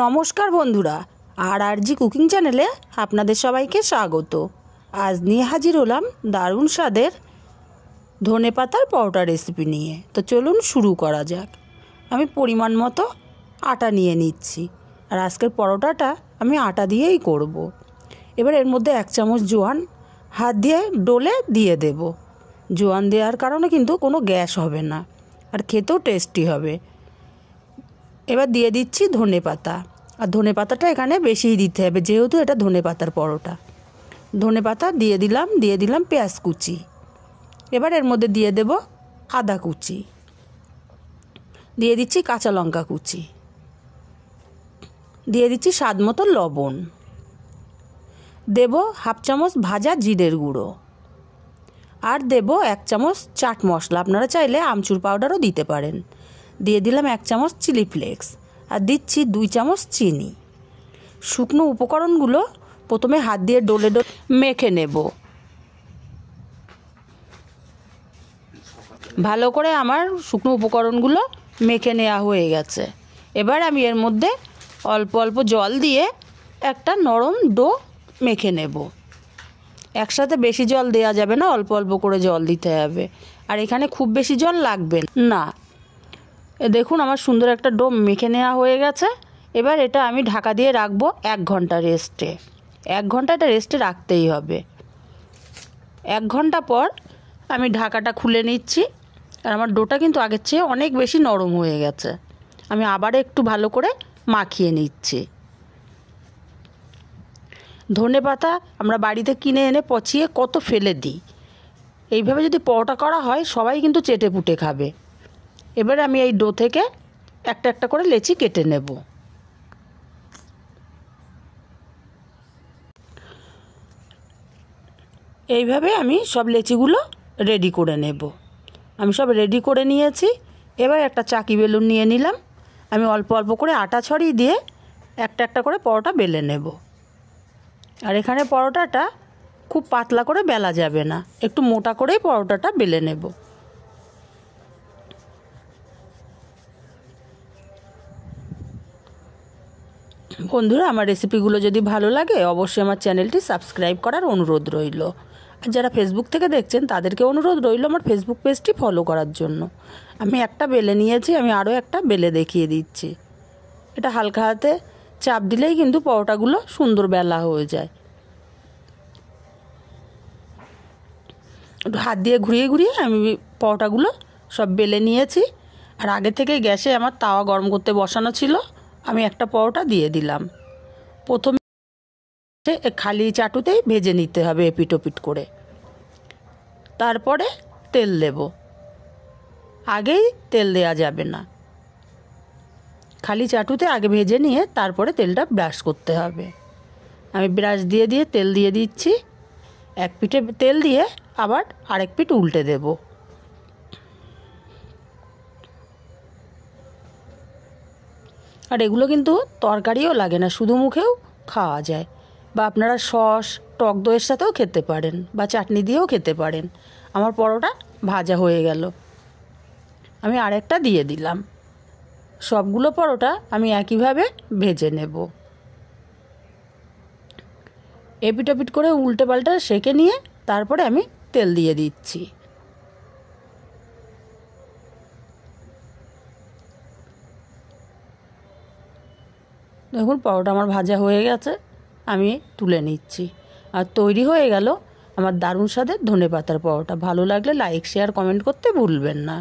নমস্কার বন্ধুরা আর আর জি কুকিং চ্যানেলে আপনাদের সবাইকে স্বাগত আজ নিয়ে হাজির হলাম দারুণ স্বাদের ধনে পাতার পাউডার রেসিপি নিয়ে তো চলুন শুরু করা যাক আমি পরিমাণ মতো আটা নিয়ে নিচ্ছি আর আজকের পরোটাটা আমি আটা দিয়েই করব। এবার এর মধ্যে এক চামচ জোয়ান হাত দিয়ে ডোলে দিয়ে দেব জোয়ান দেওয়ার কারণে কিন্তু কোনো গ্যাস হবে না আর খেতেও টেস্টি হবে এবার দিয়ে দিচ্ছি ধনে পাতা আর ধনে পাতাটা এখানে বেশিই দিতে হবে যেহেতু এটা ধনে পাতার পরোটা ধনে পাতা দিয়ে দিলাম দিয়ে দিলাম পেঁয়াজ কুচি এবার এর মধ্যে দিয়ে দেব আদা কুচি দিয়ে দিচ্ছি কাঁচা লঙ্কা কুচি দিয়ে দিচ্ছি স্বাদ মতো লবণ দেব হাফ চামচ ভাজা জিরের গুঁড়ো আর দেব এক চামচ চাট মশলা আপনারা চাইলে আমচুর পাউডারও দিতে পারেন দিয়ে দিলাম এক চামচ চিলি ফ্লেক্স আর দিচ্ছি দুই চামচ চিনি শুকনো উপকরণগুলো প্রথমে হাত দিয়ে ডোলে ডোলে মেখে নেব ভালো করে আমার শুকনো উপকরণগুলো মেখে নেওয়া হয়ে গেছে এবার আমি এর মধ্যে অল্প অল্প জল দিয়ে একটা নরম ডো মেখে নেব একসাথে বেশি জল দেওয়া যাবে না অল্প অল্প করে জল দিতে হবে আর এখানে খুব বেশি জল লাগবে না দেখুন আমার সুন্দর একটা ডোম মেখে নেওয়া হয়ে গেছে এবার এটা আমি ঢাকা দিয়ে রাখবো এক ঘন্টা রেস্টে এক ঘন্টা এটা রেস্টে রাখতেই হবে এক ঘন্টা পর আমি ঢাকাটা খুলে নিচ্ছি আর আমার ডোটা কিন্তু আগের চেয়ে অনেক বেশি নরম হয়ে গেছে আমি আবার একটু ভালো করে মাখিয়ে নিচ্ছি ধনে পাতা আমরা বাড়িতে কিনে এনে পচিয়ে কত ফেলে দিই এইভাবে যদি পরোটা করা হয় সবাই কিন্তু চেটে পুটে খাবে এবার আমি এই ডো থেকে একটা একটা করে লেচি কেটে নেব এইভাবে আমি সব লেচিগুলো রেডি করে নেব আমি সব রেডি করে নিয়েছি এবার একটা চাকি বেলুন নিয়ে নিলাম আমি অল্প অল্প করে আটা ছড়িয়ে দিয়ে একটা একটা করে পরোটা বেলে নেব আর এখানে পরোটাটা খুব পাতলা করে বেলা যাবে না একটু মোটা করেই পরোটাটা বেলে নেবো বন্ধুরা আমার রেসিপিগুলো যদি ভালো লাগে অবশ্যই আমার চ্যানেলটি সাবস্ক্রাইব করার অনুরোধ রইল আর যারা ফেসবুক থেকে দেখছেন তাদেরকে অনুরোধ রইল আমার ফেসবুক পেজটি ফলো করার জন্য আমি একটা বেলে নিয়েছি আমি আরও একটা বেলে দেখিয়ে দিচ্ছি এটা হালকা হাতে চাপ দিলেই কিন্তু পরোটাগুলো সুন্দর বেলা হয়ে যায় একটু হাত দিয়ে ঘুরিয়ে ঘুরিয়ে আমি পরোটাগুলো সব বেলে নিয়েছি আর আগে থেকে গ্যাসে আমার তাওয়া গরম করতে বসানো ছিল আমি একটা পরোটা দিয়ে দিলাম প্রথমে খালি চাটুতেই ভেজে নিতে হবে পিট করে তারপরে তেল দেব আগেই তেল দেয়া যাবে না খালি চাটুতে আগে ভেজে নিয়ে তারপরে তেলটা ব্রাশ করতে হবে আমি ব্রাশ দিয়ে দিয়ে তেল দিয়ে দিচ্ছি এক পিঠে তেল দিয়ে আবার আরেক পিঠ উল্টে দেবো আর এগুলো কিন্তু তরকারিও লাগে না শুধু মুখেও খাওয়া যায় বা আপনারা সস টক দইয়ের সাথেও খেতে পারেন বা চাটনি দিয়েও খেতে পারেন আমার পরোটা ভাজা হয়ে গেল আমি আরেকটা দিয়ে দিলাম সবগুলো পরোটা আমি একইভাবে ভেজে নেব এপিট করে উল্টে পাল্টা সেঁকে নিয়ে তারপরে আমি তেল দিয়ে দিচ্ছি দেখুন পরোটা আমার ভাজা হয়ে গেছে আমি তুলে নিচ্ছি আর তৈরি হয়ে গেল আমার দারুণ স্বাদের ধনে পাতার পরোটা ভালো লাগলে লাইক শেয়ার কমেন্ট করতে ভুলবেন না